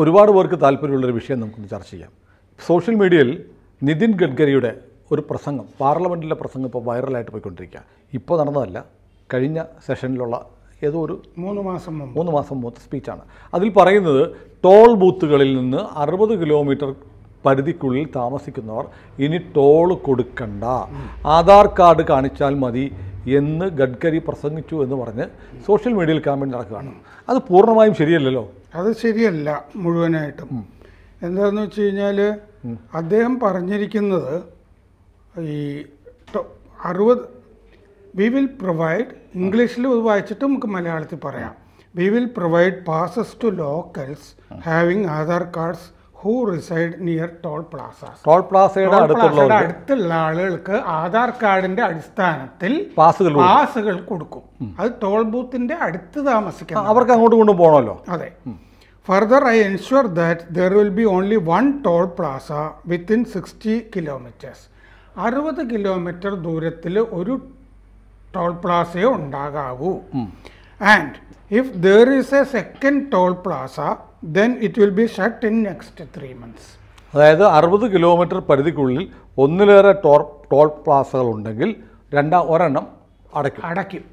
ഒരുപാട് പേർക്ക് താല്പര്യമുള്ളൊരു വിഷയം നമുക്കൊന്ന് ചർച്ച ചെയ്യാം സോഷ്യൽ മീഡിയയിൽ നിതിൻ ഗഡ്കരിയുടെ ഒരു പ്രസംഗം പാർലമെൻറ്റിലെ പ്രസംഗം ഇപ്പോൾ വൈറലായിട്ട് പോയിക്കൊണ്ടിരിക്കുക ഇപ്പോൾ നടന്നതല്ല കഴിഞ്ഞ സെഷനിലുള്ള ഏതോ ഒരു മൂന്ന് മാസം മൂന്ന് മാസം മൂത്ത സ്പീച്ചാണ് അതിൽ പറയുന്നത് ടോൾ ബൂത്തുകളിൽ നിന്ന് അറുപത് കിലോമീറ്റർ പരിധിക്കുള്ളിൽ താമസിക്കുന്നവർ ഇനി ടോൾ കൊടുക്കണ്ട ആധാർ കാർഡ് കാണിച്ചാൽ മതി എന്ന് ഗഡ്കരി പ്രസംഗിച്ചു എന്ന് പറഞ്ഞ് സോഷ്യൽ മീഡിയയിൽ കാമ്പയിൻ നടക്കുകയാണ് അത് പൂർണ്ണമായും ശരിയല്ലല്ലോ അത് ശരിയല്ല മുഴുവനായിട്ടും എന്താണെന്ന് വെച്ച് കഴിഞ്ഞാൽ അദ്ദേഹം പറഞ്ഞിരിക്കുന്നത് ഈ അറുപത് വി വിൽ പ്രൊവൈഡ് ഇംഗ്ലീഷിൽ ഇത് വായിച്ചിട്ട് നമുക്ക് മലയാളത്തിൽ പറയാം we will provide passes to locals having Aadhaar cards who reside near toll plaza toll പ്ലാസയുടെ അടുത്തുള്ള ആളുകൾക്ക് ആധാർ കാർഡിന്റെ അടിസ്ഥാനത്തിൽ പാസുകൾ കൊടുക്കും അത് ടോൾ ബൂത്തിന്റെ അടുത്ത് താമസിക്കാം അവർക്ക് അങ്ങോട്ട് കൊണ്ടുപോകണല്ലോ അതെ further I ensure that there will be only one toll plaza within sixty kilometres അറുപത് കിലോമീറ്റർ ദൂരത്തിൽ ഒരു ടോൾ പ്ലാസയോ ഉണ്ടാകാവൂ and if there is a second toll plaza then it will be shut in next three months അതായത് അറുപത് kilometre പരിധിക്കുള്ളിൽ ഒന്നിലേറെ toll toll പ്ലാസകൾ ഉണ്ടെങ്കിൽ രണ്ടാം ഒരെണ്ണം അടയ്ക്കും അടയ്ക്കും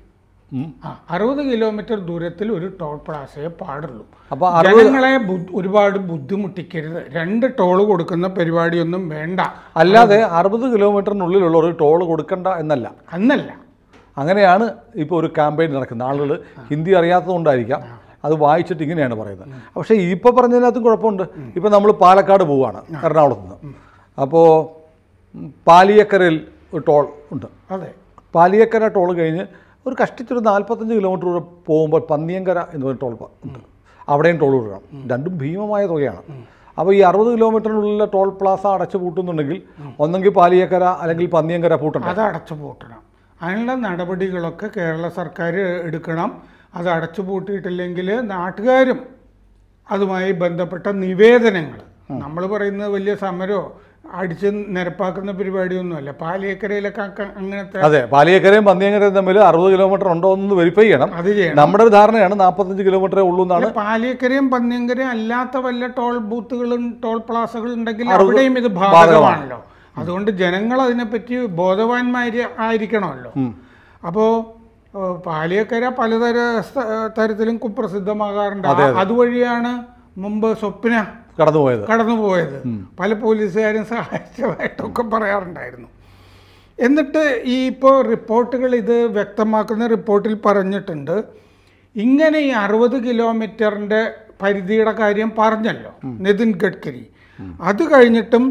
ആ അറുപത് കിലോമീറ്റർ ദൂരത്തിൽ ഒരു ടോൾ പ്ലാസയെ പാടുള്ളൂ അപ്പോൾ ജനങ്ങളെ ഒരുപാട് ബുദ്ധിമുട്ടിക്കരുത് രണ്ട് ടോൾ കൊടുക്കുന്ന പരിപാടിയൊന്നും വേണ്ട അല്ലാതെ അറുപത് കിലോമീറ്ററിനുള്ളിലുള്ള ഒരു ടോൾ കൊടുക്കണ്ട എന്നല്ല അന്നല്ല അങ്ങനെയാണ് ഇപ്പോൾ ഒരു ക്യാമ്പയിൻ നടക്കുന്നത് ആളുകൾ ഹിന്ദി അറിയാത്തതുകൊണ്ടായിരിക്കാം അത് വായിച്ചിട്ട് ഇങ്ങനെയാണ് പറയുന്നത് പക്ഷേ ഇപ്പോൾ പറഞ്ഞതിനകത്തും കുഴപ്പമുണ്ട് ഇപ്പോൾ നമ്മൾ പാലക്കാട് പോവുകയാണ് എറണാകുളത്ത് നിന്ന് അപ്പോൾ പാലിയക്കരയിൽ ഒരു ടോൾ ഉണ്ട് അതെ പാലിയക്കര ടോൾ കഴിഞ്ഞ് ഒരു കഷ്ടിച്ചൊരു നാൽപ്പത്തഞ്ച് കിലോമീറ്റർ കൂടെ പോകുമ്പോൾ പന്നിയങ്കര എന്ന് പറഞ്ഞ ടോൾ ഉണ്ട് അവിടെയും ടോൾ കൊടുക്കണം രണ്ടും ഭീമമായ തുകയാണ് അപ്പോൾ ഈ അറുപത് കിലോമീറ്ററിനുള്ളിൽ ടോൾ പ്ലാസ അടച്ചു പൂട്ടുന്നുണ്ടെങ്കിൽ ഒന്നെങ്കിൽ പാലിയക്കര അല്ലെങ്കിൽ പന്നിയങ്കര പൂട്ടണം അത് അടച്ചു പൂട്ടണം അതിനുള്ള നടപടികളൊക്കെ കേരള സർക്കാർ എടുക്കണം അത് അടച്ചു പൂട്ടിയിട്ടില്ലെങ്കിൽ നാട്ടുകാരും അതുമായി ബന്ധപ്പെട്ട നിവേദനങ്ങൾ നമ്മൾ പറയുന്നത് വലിയ സമരമോ അടിച്ച് നിരപ്പാക്കുന്ന പരിപാടിയൊന്നുമല്ല പാലിയേക്കരയിലൊക്കെ അങ്ങനത്തെ അതെ പാലിയേക്കരയും പന്നിയങ്കരയും തമ്മിൽ അറുപത് കിലോമീറ്റർ ഉണ്ടോ എന്ന് വെരിഫൈ ചെയ്യണം അത് ചെയ്യണം നമ്മുടെ ഒരു ധാരണയാണ് നാൽപ്പത്തഞ്ച് കിലോമീറ്ററേ ഉള്ളൂ എന്നാണ് പാലിയേക്കരയും പന്നിയങ്കരയും അല്ലാത്ത വല്ല ടോൾ ബൂത്തുകളും ടോൾ പ്ലാസകളും ഉണ്ടെങ്കിൽ അവിടെയും ഇത് ഭാഗമാണല്ലോ അതുകൊണ്ട് ജനങ്ങൾ അതിനെപ്പറ്റി ബോധവാന്മാര് ആയിരിക്കണമല്ലോ അപ്പോൾ പാലിയക്കര പലതര തരത്തിലും കുപ്രസിദ്ധമാകാറുണ്ട് അതുവഴിയാണ് മുമ്പ് സ്വപ്ന കടന്നുപോയത് കടന്നുപോയത് പല പോലീസുകാരും സഹായിച്ചതായിട്ടൊക്കെ പറയാറുണ്ടായിരുന്നു എന്നിട്ട് ഈ ഇപ്പോൾ റിപ്പോർട്ടുകൾ ഇത് വ്യക്തമാക്കുന്ന റിപ്പോർട്ടിൽ പറഞ്ഞിട്ടുണ്ട് ഇങ്ങനെ ഈ അറുപത് കിലോമീറ്ററിൻ്റെ പരിധിയുടെ കാര്യം പറഞ്ഞല്ലോ നിതിൻ ഗഡ്കരി അത് കഴിഞ്ഞിട്ടും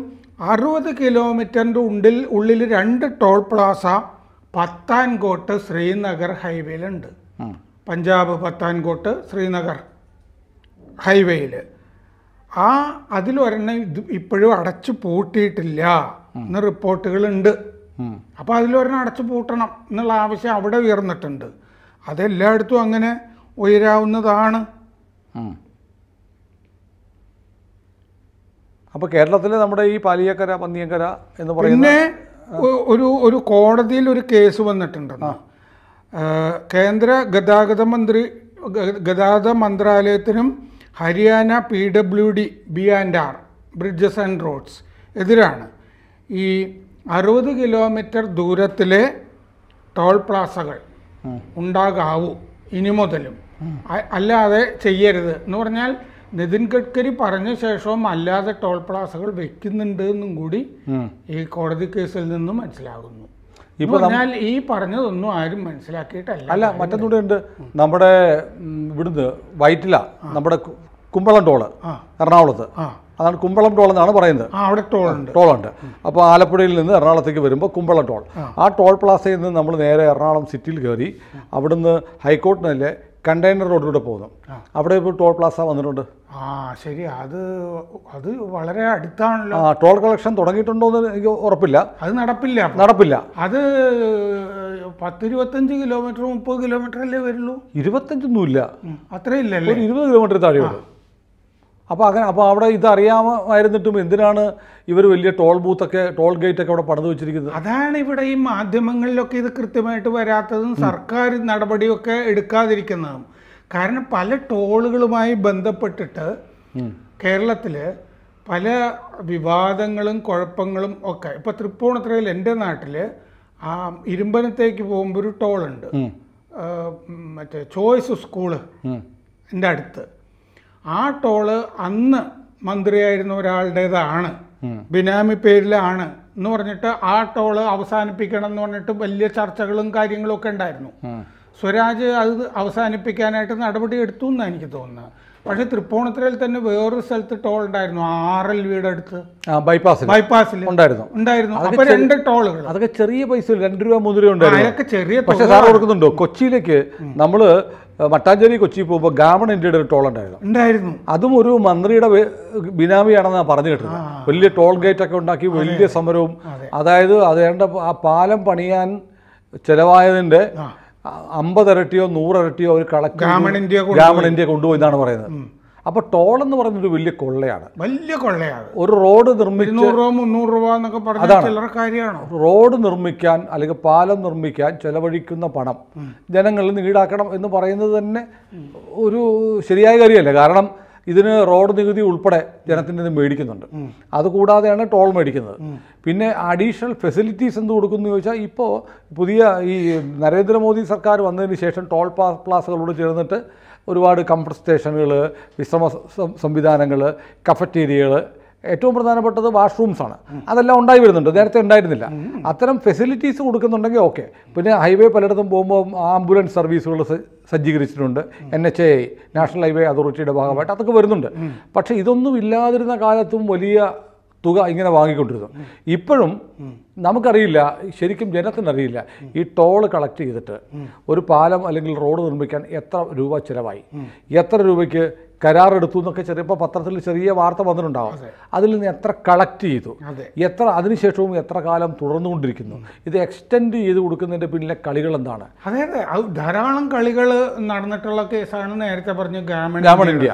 അറുപത് കിലോമീറ്ററിൻ്റെ ഉള്ളിൽ ഉള്ളിൽ രണ്ട് ടോൾ പ്ലാസ പത്താൻകോട്ട് ശ്രീനഗർ ഹൈവേയിലുണ്ട് പഞ്ചാബ് പത്താൻകോട്ട് ശ്രീനഗർ ഹൈവേയിൽ ആ അതിലൊരെണ്ണം ഇത് ഇപ്പോഴും അടച്ചു പൂട്ടിയിട്ടില്ല എന്ന റിപ്പോർട്ടുകളുണ്ട് അപ്പോൾ അതിലൊരെണ്ണം അടച്ചു പൂട്ടണം എന്നുള്ള ആവശ്യം അവിടെ ഉയർന്നിട്ടുണ്ട് അതെല്ലായിടത്തും അങ്ങനെ ഉയരാവുന്നതാണ് അപ്പോൾ കേരളത്തിലെ നമ്മുടെ ഈ പാലിയക്കര പന്നിയക്കര എന്ന് പറയുന്ന ഒരു ഒരു കോടതിയിൽ ഒരു കേസ് വന്നിട്ടുണ്ടെന്ന് കേന്ദ്ര ഗതാഗത മന്ത്രി ഗതാഗത മന്ത്രാലയത്തിനും Haryana P W D B and R bridges and roads എതിരാണ് ഈ അറുപത് കിലോമീറ്റർ ദൂരത്തിലെ ടോൾ പ്ലാസകൾ ഉണ്ടാകാവൂ ഇനി മുതലും അല്ലാതെ ചെയ്യരുത് എന്ന് പറഞ്ഞാൽ നിതിൻ ഗഡ്കരി പറഞ്ഞ ശേഷവും അല്ലാതെ ടോൾ പ്ലാസകൾ വെക്കുന്നുണ്ട് എന്നും കൂടി ഈ കോടതി കേസിൽ നിന്നും മനസ്സിലാകുന്നു എന്നാൽ ഈ പറഞ്ഞതൊന്നും ആരും മനസ്സിലാക്കിയിട്ടല്ല അല്ല മറ്റൊന്നുകൂടെ നമ്മുടെ ഇവിടുന്ന് വൈറ്റില നമ്മുടെ കുമ്പളം ടോള് എറണാകുളത്ത് അതാണ് കുമ്പളം ടോൾ എന്നാണ് പറയുന്നത് അവിടെ ടോളുണ്ട് ടോളുണ്ട് അപ്പോൾ ആലപ്പുഴയിൽ നിന്ന് എറണാകുളത്തേക്ക് വരുമ്പോൾ കുമ്പളം ടോൾ ആ ടോൾ പ്ലാസയിൽ നിന്ന് നമ്മൾ നേരെ എറണാകുളം സിറ്റിയിൽ കയറി അവിടുന്ന് ഹൈക്കോർട്ടിനല്ലേ കണ്ടെയ്നർ റോഡിലൂടെ പോകുന്നു അവിടെ ഇപ്പോൾ ടോൾ പ്ലാസ വന്നിട്ടുണ്ട് ആ ശരി അത് അത് വളരെ അടുത്താണല്ലോ ആ ടോൾ കളക്ഷൻ തുടങ്ങിയിട്ടുണ്ടോ എന്ന് എനിക്ക് ഉറപ്പില്ല അത് നടപ്പില്ല നടപ്പില്ല അത് പത്തിരുപത്തഞ്ച് കിലോമീറ്റർ മുപ്പത് കിലോമീറ്റർ അല്ലേ വരുള്ളൂ ഇരുപത്തഞ്ചൊന്നുമില്ല അത്രയില്ലല്ലേ ഒരു ഇരുപത് കിലോമീറ്റർ താഴെയുള്ളൂ അപ്പോൾ അങ്ങനെ അപ്പോൾ അവിടെ ഇതറിയാമായിരുന്നിട്ടും എന്തിനാണ് ഇവർ വലിയ ടോൾ ബൂത്തൊക്കെ ടോൾ ഗേറ്റ് ഒക്കെ അവിടെ പണിത് വെച്ചിരിക്കുന്നത് അതാണ് ഇവിടെ ഈ മാധ്യമങ്ങളിലൊക്കെ ഇത് കൃത്യമായിട്ട് വരാത്തതും സർക്കാർ നടപടിയൊക്കെ എടുക്കാതിരിക്കുന്നതും കാരണം പല ടോളുകളുമായി ബന്ധപ്പെട്ടിട്ട് കേരളത്തിൽ പല വിവാദങ്ങളും കുഴപ്പങ്ങളും ഒക്കെ ഇപ്പോൾ തൃപ്പൂണിത്തുറയിൽ എൻ്റെ നാട്ടിൽ ആ ഇരുമ്പനത്തേക്ക് പോകുമ്പോൾ ഒരു ടോളുണ്ട് മറ്റേ ചോയ്സ് സ്കൂള് എൻ്റെ അടുത്ത് ആ ടോള് അന്ന് മന്ത്രിയായിരുന്ന ഒരാളുടേതാണ് ബിനാമി പേരിലാണ് എന്ന് പറഞ്ഞിട്ട് ആ ടോള് അവസാനിപ്പിക്കണം എന്ന് പറഞ്ഞിട്ട് വലിയ ചർച്ചകളും കാര്യങ്ങളും ഒക്കെ ഉണ്ടായിരുന്നു സ്വരാജ് അത് അവസാനിപ്പിക്കാനായിട്ട് നടപടി എടുത്തു എന്നാണ് എനിക്ക് തോന്നുന്നത് പക്ഷെ തൃപ്പൂണിത്തുറയിൽ തന്നെ വേറൊരു സ്ഥലത്ത് ടോൾ ഉണ്ടായിരുന്നു ആർ എൽ അടുത്ത് ബൈപ്പാസ് ബൈപ്പാസിൽ ഉണ്ടായിരുന്നു ഉണ്ടായിരുന്നു അപ്പൊ രണ്ട് ടോളുകൾ അതൊക്കെ ചെറിയ പൈസ രണ്ട് രൂപ മൂന്ന് രൂപ ഉണ്ടായിരുന്നു അതൊക്കെ ചെറിയ പക്ഷേ സാർ ഓർക്കുന്നുണ്ടോ കൊച്ചിയിലേക്ക് നമ്മള് മട്ടാഞ്ചേരി കൊച്ചി പോകുമ്പോൾ ഗാമൺ ഇന്ത്യയുടെ ഒരു ടോൾ ഉണ്ടായിരുന്നു ഉണ്ടായിരുന്നു അതും ഒരു മന്ത്രിയുടെ ഞാൻ പറഞ്ഞു കേട്ടത് വലിയ ടോൾ ഗേറ്റ് ഒക്കെ ഉണ്ടാക്കി വലിയ സമരവും അതായത് അതേണ്ട ആ പാലം പണിയാൻ ചിലവായതിൻ്റെ അമ്പതിരട്ടിയോ നൂറിരട്ടിയോ അവർ കളക്ട് ഗാമൺ ഇന്ത്യ കൊണ്ടുപോയി എന്നാണ് പറയുന്നത് അപ്പോൾ ടോൾ എന്ന് പറയുന്നത് വലിയ കൊള്ളയാണ് വലിയ കൊള്ളയാണ് ഒരു റോഡ് നിർമ്മിച്ചു മുന്നൂറ് രൂപ എന്നൊക്കെ പറഞ്ഞ റോഡ് നിർമ്മിക്കാൻ അല്ലെങ്കിൽ പാലം നിർമ്മിക്കാൻ ചെലവഴിക്കുന്ന പണം ജനങ്ങളിൽ നിന്ന് ഈടാക്കണം എന്ന് പറയുന്നത് തന്നെ ഒരു ശരിയായ കാര്യമല്ല കാരണം ഇതിന് റോഡ് നികുതി ഉൾപ്പെടെ ജനത്തിൻ്റെ ഇത് മേടിക്കുന്നുണ്ട് അതുകൂടാതെയാണ് ടോൾ മേടിക്കുന്നത് പിന്നെ അഡീഷണൽ ഫെസിലിറ്റീസ് എന്ത് കൊടുക്കുന്നു ചോദിച്ചാൽ ഇപ്പോൾ പുതിയ ഈ നരേന്ദ്രമോദി സർക്കാർ വന്നതിന് ശേഷം ടോൾ പ്ലാസകളോട് ചേർന്നിട്ട് ഒരുപാട് കംഫർട്ട് സ്റ്റേഷനുകൾ വിശ്രമ സംവിധാനങ്ങൾ കഫറ്റീരിയകൾ ഏറ്റവും പ്രധാനപ്പെട്ടത് വാഷ്റൂംസ് ആണ് അതെല്ലാം ഉണ്ടായി വരുന്നുണ്ട് നേരത്തെ ഉണ്ടായിരുന്നില്ല അത്തരം ഫെസിലിറ്റീസ് കൊടുക്കുന്നുണ്ടെങ്കിൽ ഓക്കെ പിന്നെ ഹൈവേ പലയിടത്തും പോകുമ്പോൾ ആംബുലൻസ് സർവീസുകൾ സജ്ജീകരിച്ചിട്ടുണ്ട് N H I national highway അതോറിറ്റിയുടെ ഭാഗമായിട്ട് അതൊക്കെ വരുന്നുണ്ട് പക്ഷേ ഇതൊന്നും ഇല്ലാതിരുന്ന കാലത്തും വലിയ തുക ഇങ്ങനെ വാങ്ങിക്കൊണ്ടിരുന്നു ഇപ്പോഴും നമുക്കറിയില്ല ശരിക്കും ജനത്തിനറിയില്ല ഈ ടോൾ കളക്ട് ചെയ്തിട്ട് ഒരു പാലം അല്ലെങ്കിൽ റോഡ് നിർമ്മിക്കാൻ എത്ര രൂപ ചിലവായി എത്ര രൂപയ്ക്ക് കരാറെടുത്തു എന്നൊക്കെ ചെറിയപ്പോൾ പത്രത്തിൽ ചെറിയ വാർത്ത വന്നിട്ടുണ്ടാവും അതിൽ നിന്ന് എത്ര കളക്ട് ചെയ്തു എത്ര അതിനുശേഷവും എത്ര കാലം തുടർന്നുകൊണ്ടിരിക്കുന്നു ഇത് എക്സ്റ്റെൻഡ് ചെയ്ത് കൊടുക്കുന്നതിൻ്റെ പിന്നിലെ കളികൾ എന്താണ് അതെ അതെ ധാരാളം കളികൾ നടന്നിട്ടുള്ള കേസാണ് നേരത്തെ പറഞ്ഞു ഗ്രാമീണ ഗ്രാമീണ ഇന്ത്യ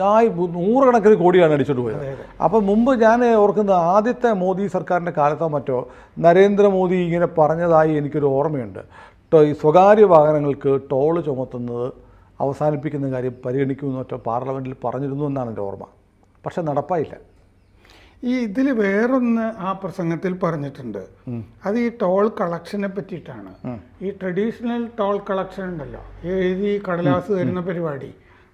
ഞാൻ നൂറുകണക്കിന് കോടിയാണ് അടിച്ചോണ്ട് പോയത് അപ്പം മുമ്പ് ഞാൻ ഓർക്കുന്ന ആദ്യത്തെ മോദി സർക്കാരിൻ്റെ കാലത്തോ മറ്റോ നരേന്ദ്രമോദി ഇങ്ങനെ പറഞ്ഞതായി എനിക്കൊരു ഓർമ്മയുണ്ട് ഈ സ്വകാര്യ വാഹനങ്ങൾക്ക് ടോൾ ചുമത്തുന്നത് അവസാനിപ്പിക്കുന്ന കാര്യം മറ്റോ പാർലമെൻറ്റിൽ പറഞ്ഞിരുന്നു എന്നാണ് എൻ്റെ ഓർമ്മ പക്ഷെ നടപ്പായില്ല ഈ ഇതിൽ വേറൊന്ന് ആ പ്രസംഗത്തിൽ പറഞ്ഞിട്ടുണ്ട് അത് ഈ ടോൾ കളക്ഷനെ പറ്റിയിട്ടാണ് ഈ ട്രഡീഷണൽ ടോൾ കളക്ഷൻ ഉണ്ടല്ലോ എഴുതി കടലാസ് തരുന്ന പരിപാടി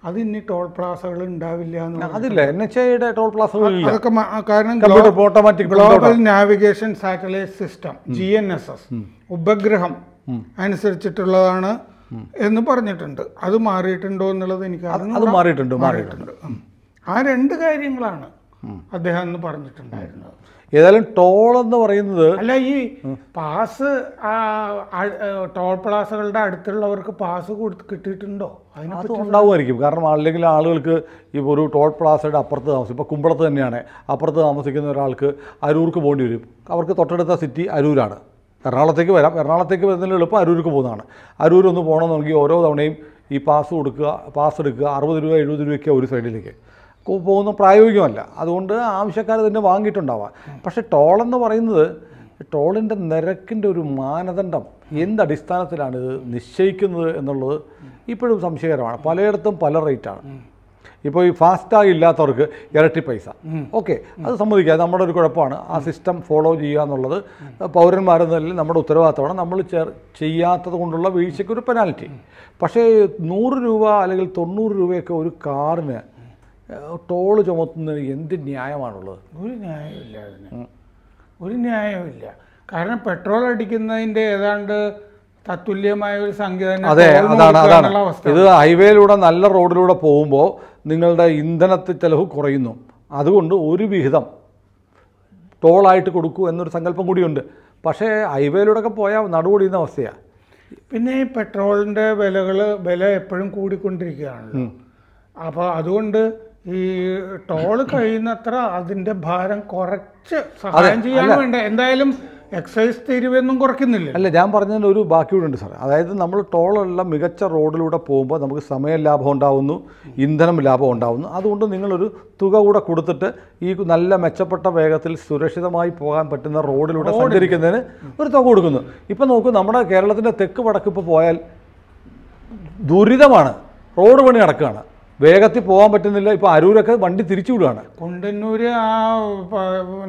അത് ഇനി ടോൾ പ്ലാസകൾ ഉണ്ടാവില്ല അതില്ല എൻ എച്ച് ഐയുടെ ടോൾ പ്ലാസകൾ അതൊക്കെ കാരണം automatic global navigation satellite system G N S S ഉപഗ്രഹം അനുസരിച്ചിട്ടുള്ളതാണ് എന്ന് പറഞ്ഞിട്ടുണ്ട് അത് മാറിയിട്ടുണ്ടോ എന്നുള്ളത് എനിക്ക് അത് മാറിയിട്ടുണ്ട് മാറിയിട്ടുണ്ട് ആ രണ്ട് കാര്യങ്ങളാണ് അദ്ദേഹം എന്ന് പറഞ്ഞിട്ടുണ്ടായിരുന്നത് ഏതായാലും ടോൾ എന്ന് പറയുന്നത് അല്ല ഈ പാസ് ടോൾ പ്ലാസകളുടെ അടുത്തുള്ളവർക്ക് പാസ് കൊടുത്ത് കിട്ടിയിട്ടുണ്ടോ അതിനകത്ത് ഉണ്ടാവുമായിരിക്കും കാരണം അല്ലെങ്കിൽ ആളുകൾക്ക് ഇപ്പോൾ ഒരു ടോൾ പ്ലാസയുടെ അപ്പുറത്ത് താമസിക്കും ഇപ്പോൾ കുമ്പളത്ത് തന്നെയാണ് അപ്പുറത്ത് താമസിക്കുന്ന ഒരാൾക്ക് അരൂർക്ക് പോകേണ്ടി വരും അവർക്ക് തൊട്ടടുത്ത സിറ്റി അരൂരാണ് എറണാകുളത്തേക്ക് വരാം എറണാകുളത്തേക്ക് വരുന്നതിന് എളുപ്പം അരൂർക്ക് പോകുന്നതാണ് അരൂരൊന്ന് പോകണമെന്നുണ്ടെങ്കിൽ ഓരോ തവണയും ഈ പാസ് കൊടുക്കുക പാസ് എടുക്കുക അറുപത് രൂപ എഴുപത് രൂപയ്ക്ക് ഒരു സൈഡിലേക്ക് പോകുന്ന പ്രായോഗികമല്ല അതുകൊണ്ട് ആവശ്യക്കാർ തന്നെ വാങ്ങിയിട്ടുണ്ടാവാം പക്ഷേ ടോളെന്ന് പറയുന്നത് ടോളിൻ്റെ നിരക്കിൻ്റെ ഒരു മാനദണ്ഡം എന്തടിസ്ഥാനത്തിലാണ് ഇത് നിശ്ചയിക്കുന്നത് എന്നുള്ളത് ഇപ്പോഴും സംശയകരമാണ് പലയിടത്തും പല റേറ്റാണ് ഇപ്പോൾ ഈ ഫാസ്റ്റാഗ് ഇല്ലാത്തവർക്ക് ഇരട്ടി പൈസ ഓക്കെ അത് സമ്മതിക്കുക നമ്മുടെ ഒരു കുഴപ്പമാണ് ആ സിസ്റ്റം ഫോളോ ചെയ്യുക എന്നുള്ളത് പൗരന്മാരെന്ന നമ്മുടെ ഉത്തരവാദിത്തമാണ് നമ്മൾ ചെയ്യാത്തത് കൊണ്ടുള്ള വീഴ്ചയ്ക്ക് ഒരു പെനാൽറ്റി പക്ഷേ നൂറ് രൂപ അല്ലെങ്കിൽ തൊണ്ണൂറ് രൂപയൊക്കെ ഒരു കാറിന് ടോള് ചുമത്തുന്നതിന് എന്ത് ന്യായമാണുള്ളത് ഒരു ന്യായമില്ല അതിന് ഒരു ന്യായമില്ല കാരണം പെട്രോൾ അടിക്കുന്നതിൻ്റെ ഏതാണ്ട് തത്തുല്യമായ ഒരു സംഖ്യ അതെ അതാണ് അതാണ് ഇത് ഹൈവേയിലൂടെ നല്ല റോഡിലൂടെ പോകുമ്പോൾ നിങ്ങളുടെ ഇന്ധനത്തിൽ ചിലവ് കുറയുന്നു അതുകൊണ്ട് ഒരു വിഹിതം ടോളായിട്ട് കൊടുക്കൂ എന്നൊരു സങ്കല്പം കൂടിയുണ്ട് പക്ഷേ ഒക്കെ പോയാൽ നടുപൊടിയുന്ന അവസ്ഥയാണ് പിന്നെ ഈ പെട്രോളിൻ്റെ വിലകൾ വില എപ്പോഴും കൂടിക്കൊണ്ടിരിക്കുകയാണല്ലോ അപ്പോൾ അതുകൊണ്ട് ഈ ടോള് കഴിയുന്നത്ര അതിന്റെ ഭാരം കുറച്ച് സഹായം ചെയ്യാൻ വേണ്ട എന്തായാലും എക്സൈസ് തീരുവെന്നും കുറയ്ക്കുന്നില്ല അല്ല ഞാൻ പറഞ്ഞതിന് ഒരു ബാക്കിയൂടുണ്ട് സാർ അതായത് നമ്മൾ ടോളുള്ള മികച്ച റോഡിലൂടെ പോകുമ്പോൾ നമുക്ക് സമയ ലാഭം ഉണ്ടാവുന്നു ഇന്ധനം ലാഭം ഉണ്ടാവുന്നു അതുകൊണ്ട് നിങ്ങളൊരു തുക കൂടെ കൊടുത്തിട്ട് ഈ നല്ല മെച്ചപ്പെട്ട വേഗത്തിൽ സുരക്ഷിതമായി പോകാൻ പറ്റുന്ന റോഡിലൂടെ സഞ്ചരിക്കുന്നതിന് ഒരു തുക കൊടുക്കുന്നു ഇപ്പം നോക്കൂ നമ്മുടെ കേരളത്തിൻ്റെ തെക്ക് വടക്ക് പോയാൽ ദുരിതമാണ് റോഡ് പണി നടക്കുകയാണ് വേഗത്തിൽ പോകാൻ പറ്റുന്നില്ല ഇപ്പൊ അരൂരൊക്കെ വണ്ടി തിരിച്ചു വിടുകയാണ് കുണ്ടന്നൂര് ആ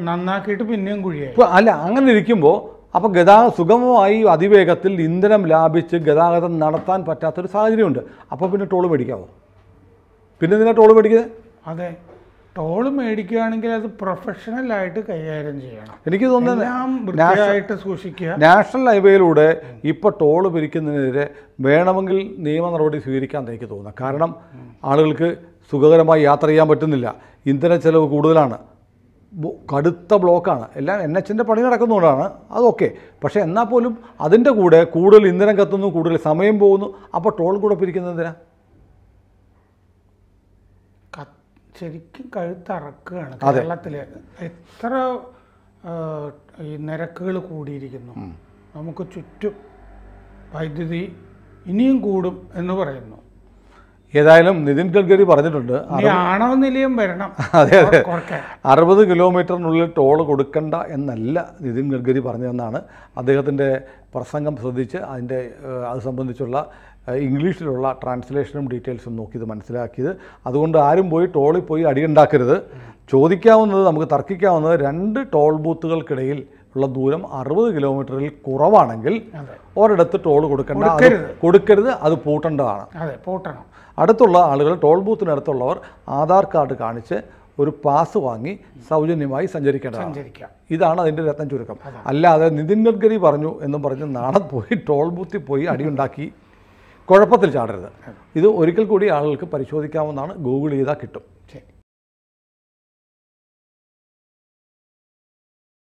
നന്നാക്കിയിട്ട് പിന്നെയും കുഴിയായി ഇപ്പോൾ അല്ല അങ്ങനെ ഇരിക്കുമ്പോൾ അപ്പോൾ ഗതാഗത സുഗമമായി അതിവേഗത്തിൽ ഇന്ധനം ലാഭിച്ച് ഗതാഗതം നടത്താൻ പറ്റാത്തൊരു സാഹചര്യമുണ്ട് അപ്പോൾ പിന്നെ ടോൾ മേടിക്കാമോ പിന്നെ എന്തിനാണ് ടോൾ മേടിക്കുന്നത് അതെ ടോൾ മേടിക്കുകയാണെങ്കിൽ അത് പ്രൊഫഷണൽ ആയിട്ട് കൈകാര്യം ചെയ്യണം എനിക്ക് തോന്നുന്നത് സൂക്ഷിക്കുക നാഷണൽ ഹൈവേയിലൂടെ ഇപ്പൊ ടോൾ പിരിക്കുന്നതിനെതിരെ വേണമെങ്കിൽ നിയമ നടപടി സ്വീകരിക്കാൻ എനിക്ക് തോന്നുന്നത് കാരണം ആളുകൾക്ക് സുഖകരമായി യാത്ര ചെയ്യാൻ പറ്റുന്നില്ല ഇന്ധന ചെലവ് കൂടുതലാണ് കടുത്ത ബ്ലോക്കാണ് എല്ലാം എൻ എച്ചിൻ്റെ പണി നടക്കുന്നതുകൊണ്ടാണ് അതൊക്കെ പക്ഷേ എന്നാൽ പോലും അതിൻ്റെ കൂടെ കൂടുതൽ ഇന്ധനം കത്തുന്നു കൂടുതൽ സമയം പോകുന്നു അപ്പോൾ ടോൾ കൂടെ പിരിക്കുന്നതിനാ ശരിക്കും കഴുത്തറക്കുകയാണ് കേരളത്തില് എത്ര ഈ നിരക്കുകൾ കൂടിയിരിക്കുന്നു നമുക്ക് ചുറ്റും വൈദ്യുതി ഇനിയും കൂടും എന്ന് പറയുന്നു ഏതായാലും നിതിൻ ഗഡ്കരി പറഞ്ഞിട്ടുണ്ട് ആണവനിലയം വരണം അതെ അതെ അറുപത് കിലോമീറ്ററിനുള്ളിൽ ടോൾ കൊടുക്കണ്ട എന്നല്ല നിതിൻ ഗഡ്കരി പറഞ്ഞതെന്നാണ് അദ്ദേഹത്തിൻ്റെ പ്രസംഗം ശ്രദ്ധിച്ച് അതിൻ്റെ അത് സംബന്ധിച്ചുള്ള ഇംഗ്ലീഷിലുള്ള ട്രാൻസ്ലേഷനും ഡീറ്റെയിൽസും നോക്കി ഇത് മനസ്സിലാക്കിയത് അതുകൊണ്ട് ആരും പോയി ടോളിൽ പോയി അടിയുണ്ടാക്കരുത് ചോദിക്കാവുന്നത് നമുക്ക് തർക്കിക്കാവുന്നത് രണ്ട് ടോൾ ബൂത്തുകൾക്കിടയിൽ ഉള്ള ദൂരം അറുപത് കിലോമീറ്ററിൽ കുറവാണെങ്കിൽ ഒരിടത്ത് ടോൾ കൊടുക്കേണ്ട കൊടുക്കരുത് അത് പൂട്ടേണ്ടതാണ് അടുത്തുള്ള ആളുകൾ ടോൾ ബൂത്തിനടുത്തുള്ളവർ ആധാർ കാർഡ് കാണിച്ച് ഒരു പാസ് വാങ്ങി സൗജന്യമായി സഞ്ചരിക്കേണ്ടതാണ് ഇതാണ് അതിൻ്റെ രത്നം ചുരുക്കം അല്ലാതെ നിതിൻ ഗഡ്കരി പറഞ്ഞു എന്നും പറഞ്ഞ് നാളെ പോയി ടോൾ ബൂത്തിൽ പോയി അടിയുണ്ടാക്കി കുഴപ്പത്തിൽ ചാടരുത് ഇത് ഒരിക്കൽ കൂടി ആളുകൾക്ക് പരിശോധിക്കാവുന്നതാണ് ഗൂഗിൾ ചെയ്താൽ കിട്ടും ശരി